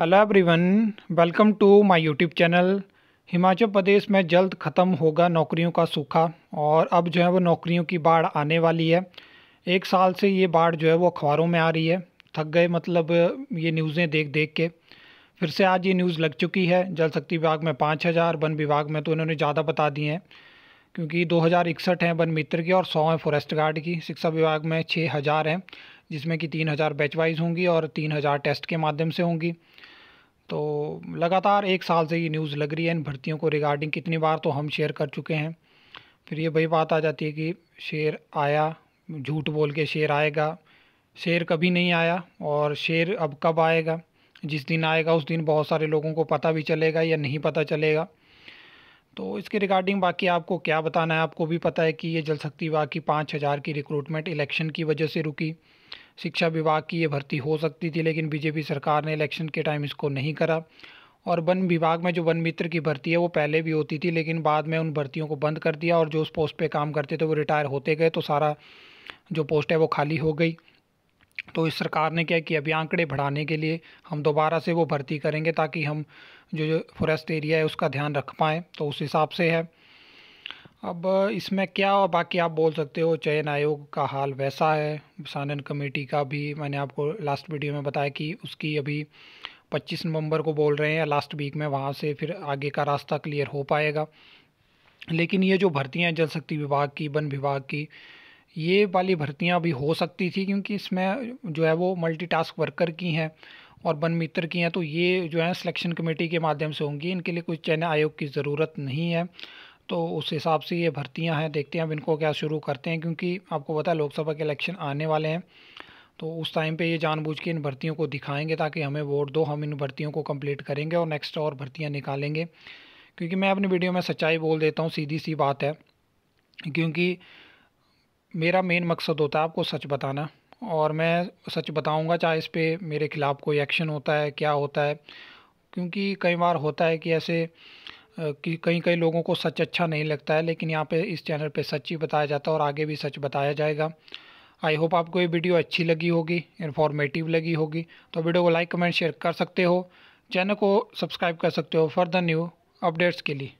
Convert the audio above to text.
hello everyone welcome to my YouTube channel Himachal Pradesh में जल्द ख़त्म होगा नौकरियों का सूखा और अब जो है वो नौकरियों की बाढ़ आने वाली है एक साल से ये बाढ़ जो है वो अखबारों में आ रही है थक गए मतलब ये न्यूज़ें देख देख के फिर से आज ये न्यूज़ लग चुकी है जल शक्ति विभाग में पाँच हज़ार वन विभाग में तो इन्होंने ज़्यादा बता दिए हैं क्योंकि दो हज़ार इकसठ हैं वन मित्र की और सौ हैं फॉरेस्ट गार्ड की शिक्षा विभाग में छः हज़ार हैं जिसमें कि तीन हज़ार बैच वाइज होंगी और तीन हज़ार टेस्ट के माध्यम से होंगी तो लगातार एक साल से ये न्यूज़ लग रही है इन भर्तियों को रिगार्डिंग कितनी बार तो हम शेयर कर चुके हैं फिर ये वही बात आ जाती है कि शेयर आया झूठ बोल के शेयर आएगा शेयर कभी नहीं आया और शेयर अब कब आएगा जिस दिन आएगा उस दिन बहुत सारे लोगों को पता भी चलेगा या नहीं पता चलेगा तो इसके रिगार्डिंग बाकी आपको क्या बताना है आपको भी पता है कि ये जल शक्ति विभाग की पाँच हज़ार की रिक्रूटमेंट इलेक्शन की वजह से रुकी शिक्षा विभाग की ये भर्ती हो सकती थी लेकिन बीजेपी सरकार ने इलेक्शन के टाइम इसको नहीं करा और वन विभाग में जो वन मित्र की भर्ती है वो पहले भी होती थी लेकिन बाद में उन भर्तियों को बंद कर दिया और जो उस पोस्ट पे काम करते थे वो रिटायर होते गए तो सारा जो पोस्ट है वो खाली हो गई तो इस सरकार ने क्या कि अभी आंकड़े बढ़ाने के लिए हम दोबारा से वो भर्ती करेंगे ताकि हम जो, जो फॉरेस्ट एरिया है उसका ध्यान रख पाएँ तो उस हिसाब से है अब इसमें क्या और बाकी आप बोल सकते हो चयन आयोग का हाल वैसा है सानन कमेटी का भी मैंने आपको लास्ट वीडियो में बताया कि उसकी अभी 25 नवंबर को बोल रहे हैं लास्ट वीक में वहाँ से फिर आगे का रास्ता क्लियर हो पाएगा लेकिन ये जो भर्तियाँ जल शक्ति विभाग की वन विभाग की ये वाली भर्तियाँ भी हो सकती थी क्योंकि इसमें जो है वो मल्टीटास्क वर्कर की हैं और वन मित्र की हैं तो ये जो है सिलेक्शन कमेटी के माध्यम से होंगी इनके लिए कोई चयन आयोग की ज़रूरत नहीं है तो उस हिसाब से ये भर्तियां हैं देखते हैं अब इनको क्या शुरू करते हैं क्योंकि आपको पता है लोकसभा के इलेक्शन आने वाले हैं तो उस टाइम पे ये जानबूझ के इन भर्तियों को दिखाएंगे ताकि हमें वोट दो हम इन भर्तियों को कंप्लीट करेंगे और नेक्स्ट और भर्तियाँ निकालेंगे क्योंकि मैं अपनी वीडियो में सच्चाई बोल देता हूँ सीधी सी बात है क्योंकि मेरा मेन मकसद होता है आपको सच बताना और मैं सच बताऊँगा चाहे इस पर मेरे खिलाफ़ कोई एक्शन होता है क्या होता है क्योंकि कई बार होता है कि ऐसे कि कई कई लोगों को सच अच्छा नहीं लगता है लेकिन यहाँ पे इस चैनल पे सच ही बताया जाता है और आगे भी सच बताया जाएगा आई होप आपको ये वीडियो अच्छी लगी होगी इन्फॉर्मेटिव लगी होगी तो वीडियो को लाइक कमेंट शेयर कर सकते हो चैनल को सब्सक्राइब कर सकते हो फर्दर न्यू अपडेट्स के लिए